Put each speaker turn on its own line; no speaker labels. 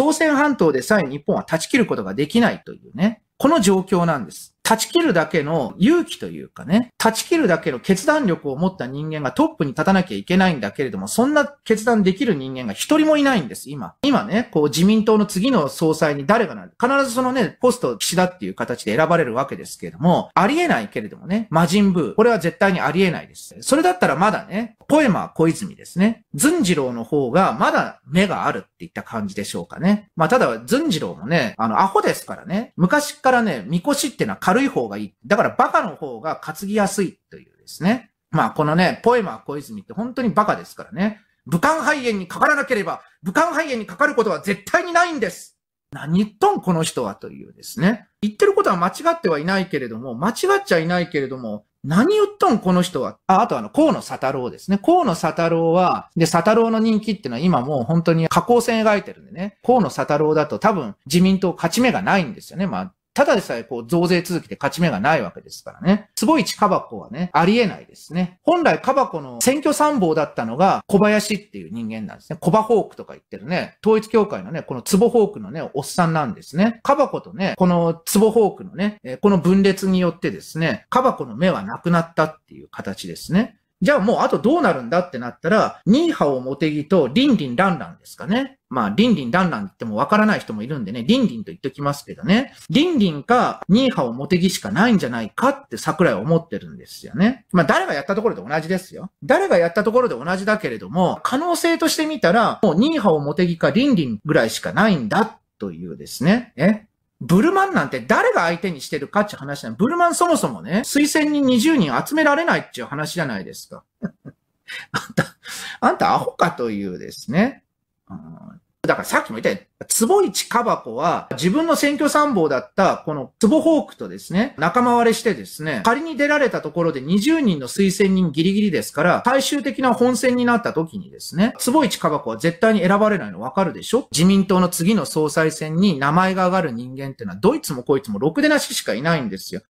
朝鮮半島でさえ日本は断ち切ることができないというね、この状況なんです。断ち切るだけの勇気というかね、断ち切るだけの決断力を持った人間がトップに立たなきゃいけないんだけれども、そんな決断できる人間が一人もいないんです、今。今ね、こう自民党の次の総裁に誰がなる。必ずそのね、ポスト岸田っていう形で選ばれるわけですけれども、ありえないけれどもね、魔人ブー。これは絶対にありえないです。それだったらまだね、小山小泉ですね。ずんじろうの方がまだ目があるっていった感じでしょうかね。まあただ、ずんじろうもね、あの、アホですからね、昔からね、みこしってのは軽い悪い方がいい。だからバカの方が担ぎやすいというですね。まあこのね、ポエマー小泉って本当にバカですからね。武漢肺炎にかからなければ、武漢肺炎にかかることは絶対にないんです。何言っとんこの人はというですね。言ってることは間違ってはいないけれども、間違っちゃいないけれども、何言っとんこの人は。あ、あとあの、河野佐太郎ですね。河野佐太郎は、で、佐太郎の人気っていうのは今もう本当に下降線描いてるんでね。河野佐太郎だと多分自民党勝ち目がないんですよね。まあ、ただでさえこう増税続きで勝ち目がないわけですからね。坪市カバコはね、ありえないですね。本来カバコの選挙参謀だったのが小林っていう人間なんですね。コバホークとか言ってるね、統一協会のね、この坪ホークのね、おっさんなんですね。カバコとね、この坪ホークのね、この分裂によってですね、カバコの目はなくなったっていう形ですね。じゃあもうあとどうなるんだってなったら、ニーハオモテギとリンリンランランですかね。まあ、リンリンランランって言ってもわからない人もいるんでね、リンリンと言っときますけどね。リンリンかニーハオモテギしかないんじゃないかって桜井は思ってるんですよね。まあ、誰がやったところで同じですよ。誰がやったところで同じだけれども、可能性としてみたら、もうニーハオモテギかリンリンぐらいしかないんだというですね。えブルマンなんて誰が相手にしてるかって話なの。ブルマンそもそもね、推薦に20人集められないっていう話じゃないですか。あんた、あんたアホかというですね。だからさっきも言ったように、坪市かばこは自分の選挙参謀だったこの坪ホークとですね、仲間割れしてですね、仮に出られたところで20人の推薦人ギリギリですから、最終的な本選になった時にですね、坪市かばこは絶対に選ばれないのわかるでしょ自民党の次の総裁選に名前が上がる人間っていうのは、どいつもこいつもろくでなししかいないんですよ。